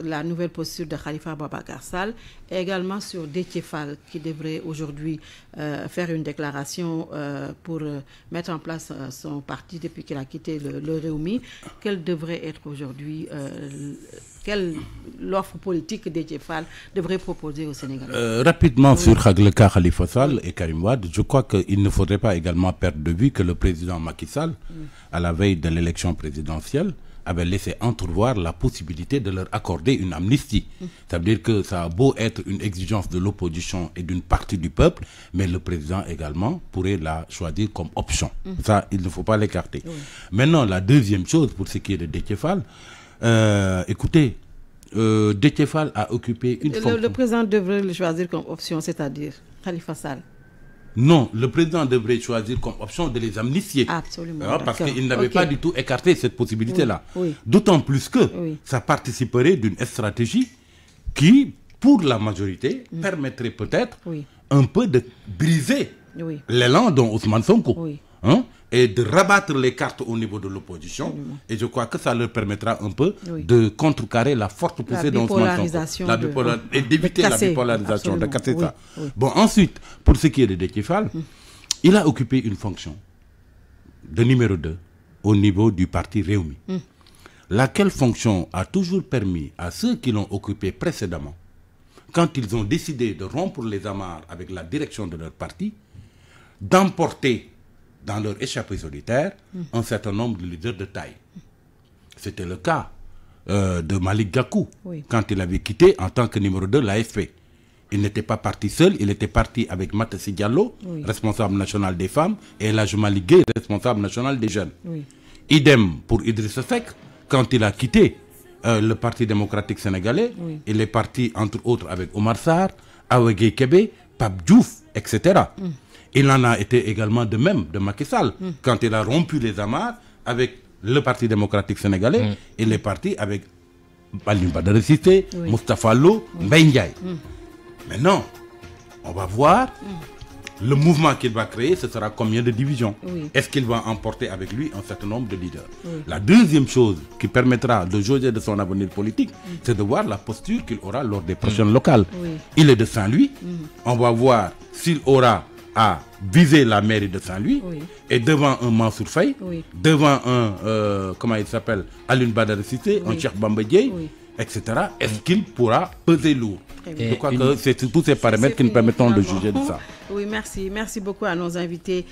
la nouvelle posture de Khalifa babakarsal et également sur Détiefal qui devrait aujourd'hui euh, faire une déclaration pour mettre en place son parti depuis qu'il a quitté le, le Réumi. Quelle devrait être aujourd'hui quelle l'offre politique devrait proposer au Sénégal euh, Rapidement sur Khagleka
Khalifa Sall et Karim Wad, je crois qu'il ne faudrait pas également perdre de vue que le président Macky Sall, mm. à la veille de l'élection présidentielle, avait laissé entrevoir la possibilité de leur accorder une amnistie. cest mm. Ça veut dire que ça a beau être une exigence de l'opposition et d'une partie du peuple, mais le président également pourrait la choisir comme option. Mm. Ça, il ne faut pas l'écarter. Maintenant, la deuxième chose pour ce qui est de Détiéfal, euh, écoutez, euh, Detefal a occupé une le, Le
président devrait le choisir comme option, c'est-à-dire Khalifa Sall.
Non, le président devrait choisir comme option de les amnistier. Absolument. Ah, parce qu'il n'avait pas du tout écarté cette possibilité-là. D'autant plus que ça participerait d'une stratégie qui, pour la majorité, mm. permettrait peut-être un peu de briser l'élan dont Ousmane Sonko. Hein, et de rabattre les cartes au niveau de l'opposition. Et je crois que ça leur permettra un peu de contrecarrer la forte poussée dans ce de, la Et d'éviter la bipolarisation, de casser ça. Bon, ensuite, pour ce qui est de Dekefal, mm. il a occupé une fonction de numéro 2 au niveau du parti Réumi. Mm. Laquelle fonction a toujours permis à ceux qui l'ont occupé précédemment, quand ils ont décidé de rompre les amarres avec la direction de leur parti, d'emporter dans leur échappée solitaire un certain nombre de leaders de taille. C'était le cas euh, de Malik Gakou quand il avait quitté en tant que numéro 2 l'AFP. Il n'était pas parti seul, il était parti avec Matassi Diallo, responsable national des femmes, et la Malik responsable national des jeunes. Idem pour Idriss Seck, quand il a quitté euh, le Parti démocratique sénégalais, il est parti entre autres avec Omar Sarr, Awege Kebe, Pape Diouf, etc. Il en a été également de même de Macky Sall, hmm. quand il a rompu les amarres avec le Parti démocratique sénégalais hmm. et les partis avec Balim de Récité, oui. Lo, hmm. Maintenant, on va voir le mouvement qu'il va créer, ce sera combien de divisions Est-ce qu'il va emporter avec lui un certain nombre de leaders La deuxième chose qui permettra de jauger de son avenir politique, c'est de voir la posture qu'il aura lors des prochaines locales. Il est de Saint-Louis. On va voir s'il aura à viser la mairie de Saint-Louis et devant un Mansour devant un, euh, comment il s'appelle, Alun Badar Cité, un Cheikh Bambadjé, etc. Est-ce qu'il pourra peser lourd
Je crois que c'est tous ces paramètres qui nous permettent de ah juger de ça. Oui, merci. Merci beaucoup à nos invités.